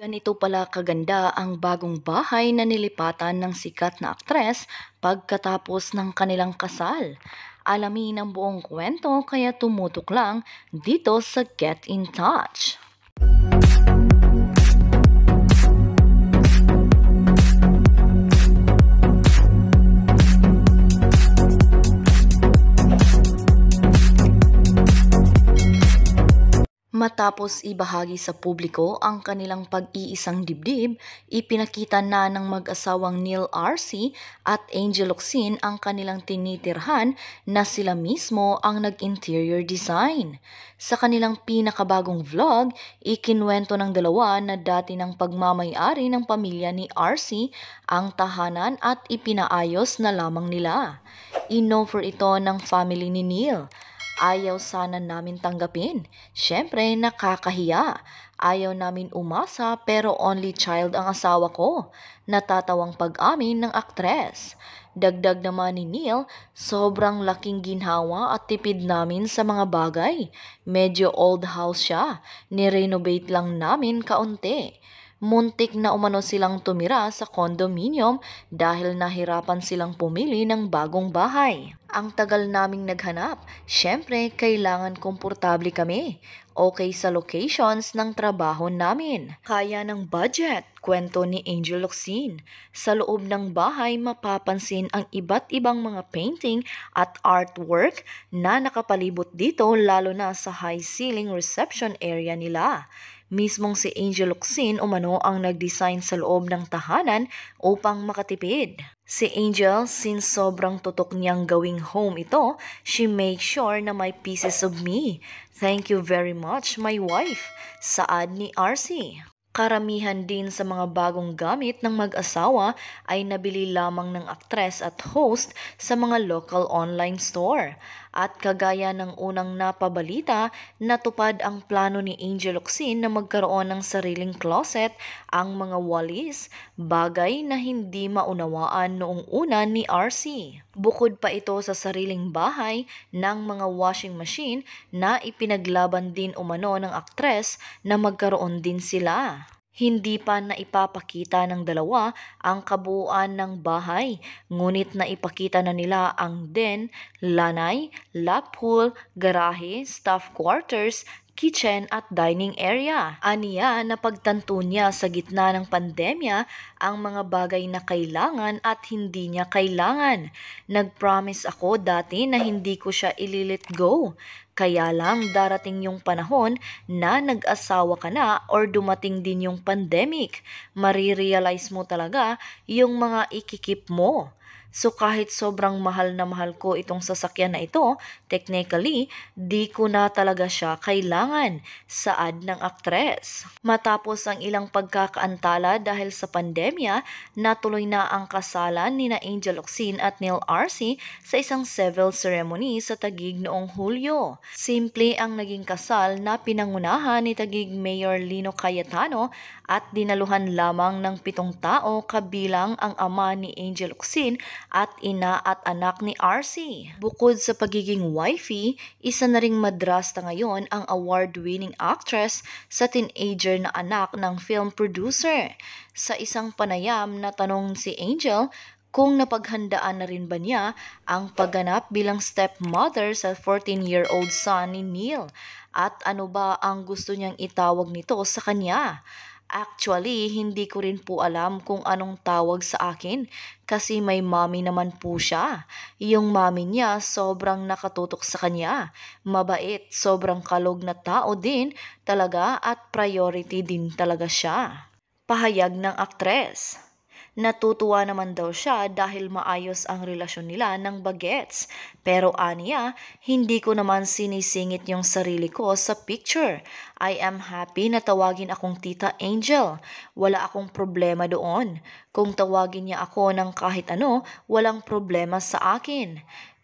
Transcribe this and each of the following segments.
Ganito pala kaganda ang bagong bahay na nilipatan ng sikat na aktres pagkatapos ng kanilang kasal. Alamin ang buong kwento kaya tumutok lang dito sa Get in Touch. Matapos ibahagi sa publiko ang kanilang pag-iisang dibdib, ipinakita na ng mag-asawang Neil R.C. at Angel Oxin ang kanilang tinitirhan na sila mismo ang nag-interior design. Sa kanilang pinakabagong vlog, ikinwento ng dalawa na dati ng pagmamayari ng pamilya ni R.C. ang tahanan at ipinaayos na lamang nila. Inoffer ito ng family ni Neil Ayaw sana namin tanggapin. Siyempre, nakakahiya. Ayaw namin umasa pero only child ang asawa ko. Natatawang pag-amin ng aktres. Dagdag naman ni Neil, sobrang laking ginhawa at tipid namin sa mga bagay. Medyo old house siya. Nirenovate lang namin kaunti. Muntik na umano silang tumira sa condominium dahil nahirapan silang pumili ng bagong bahay. Ang tagal naming naghanap, syempre kailangan komportable kami. Okay sa locations ng trabaho namin. Kaya ng budget, kwento ni Angel Locsin. Sa loob ng bahay mapapansin ang iba't ibang mga painting at artwork na nakapalibot dito lalo na sa high ceiling reception area nila. Mismong si Angel Locsin umano ang nag-design sa loob ng tahanan upang makatipid. Si Angel, since sobrang tutok niyang gawing home ito, she made sure na may pieces of me. Thank you very much, my wife. Saad ni RC. Karamihan din sa mga bagong gamit ng mag-asawa ay nabili lamang ng aktres at host sa mga local online store. At kagaya ng unang napabalita, natupad ang plano ni Angel Oxin na magkaroon ng sariling closet ang mga walis, bagay na hindi maunawaan noong una ni RC. Bukod pa ito sa sariling bahay ng mga washing machine na ipinaglaban din umano ng aktres na magkaroon din sila. Hindi pa naipapakita ng dalawa ang kabuuan ng bahay, ngunit naipakita na nila ang den, lanay, lap pool, garahe, staff quarters, kitchen at dining area. Aniya na pagtanto niya sa gitna ng pandemya ang mga bagay na kailangan at hindi niya kailangan. Nagpromise ako dati na hindi ko siya ililit go. Kaya lang darating yung panahon na nag-asawa ka na or dumating din yung pandemic. Marirealize mo talaga yung mga ikikip mo. So kahit sobrang mahal na mahal ko itong sasakyan na ito, technically, di ko na talaga siya kailangan saad ng aktres. Matapos ang ilang pagkakaantala dahil sa pandemya, natuloy na ang kasalan ni na Angel Oxin at Neil Arce sa isang civil ceremony sa Tagig noong Hulyo. Simple ang naging kasal na pinangunahan ni Tagig Mayor Lino Cayetano at dinaluhan lamang ng pitong tao kabilang ang ama ni Angel Oxin at ina at anak ni RC. Bukod sa pagiging wifey, isa na ring madrasta ngayon ang award-winning actress sa teenager na anak ng film producer. Sa isang panayam na tanong si Angel kung napaghandaan na rin ba niya ang pagganap bilang stepmother sa 14-year-old son ni Neil at ano ba ang gusto niyang itawag nito sa kanya. Actually, hindi ko rin po alam kung anong tawag sa akin kasi may mami naman po siya. Yung mami niya sobrang nakatutok sa kanya. Mabait, sobrang kalog na tao din talaga at priority din talaga siya. Pahayag ng aktres. Natutuwa naman daw siya dahil maayos ang relasyon nila ng bagets. Pero aniya, hindi ko naman sinisingit yung sarili ko sa picture. I am happy na tawagin akong Tita Angel. Wala akong problema doon. Kung tawagin niya ako ng kahit ano, walang problema sa akin.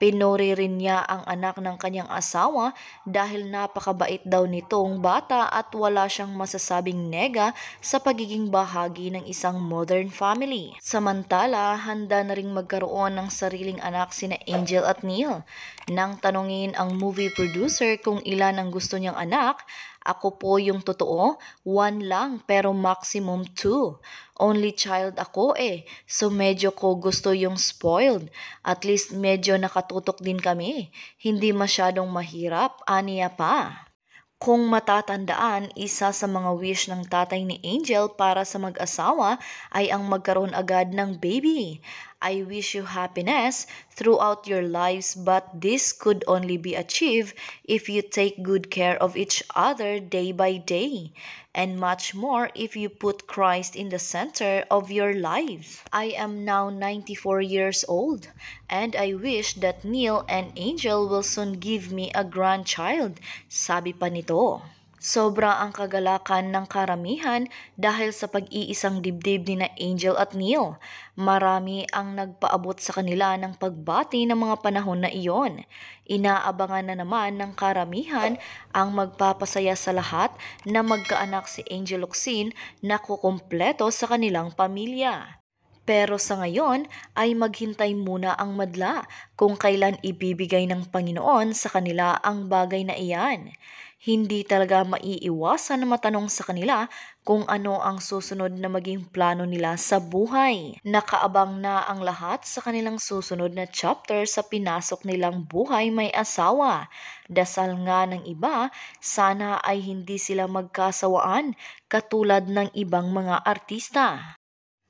Pinuri rin niya ang anak ng kanyang asawa dahil napakabait daw nitong bata at wala siyang masasabing nega sa pagiging bahagi ng isang modern family. Samantala, handa na ring magkaroon ng sariling anak sina Angel at Neil. Nang tanungin ang movie producer kung ilan ang gusto niyang anak, ako po yung totoo, one lang pero maximum two. Only child ako eh, so medyo ko gusto yung spoiled. At least medyo nakatutok din kami. Hindi masyadong mahirap, aniya pa. Kung matatandaan, isa sa mga wish ng tatay ni Angel para sa mag-asawa ay ang magkaroon agad ng baby. I wish you happiness throughout your lives, but this could only be achieved if you take good care of each other day by day, and much more if you put Christ in the center of your lives. I am now 94 years old, and I wish that Neil and Angel will soon give me a grandchild, sabi pa nito. Sobra ang kagalakan ng karamihan dahil sa pag-iisang dibdib ni na Angel at Neil. Marami ang nagpaabot sa kanila ng pagbati ng mga panahon na iyon. Inaabangan na naman ng karamihan ang magpapasaya sa lahat na magkaanak si Angel Oxin na kukumpleto sa kanilang pamilya. Pero sa ngayon ay maghintay muna ang madla kung kailan ibibigay ng Panginoon sa kanila ang bagay na iyan. Hindi talaga maiiwasan na matanong sa kanila kung ano ang susunod na maging plano nila sa buhay. Nakaabang na ang lahat sa kanilang susunod na chapter sa pinasok nilang buhay may asawa. Dasal nga ng iba, sana ay hindi sila magkasawaan katulad ng ibang mga artista.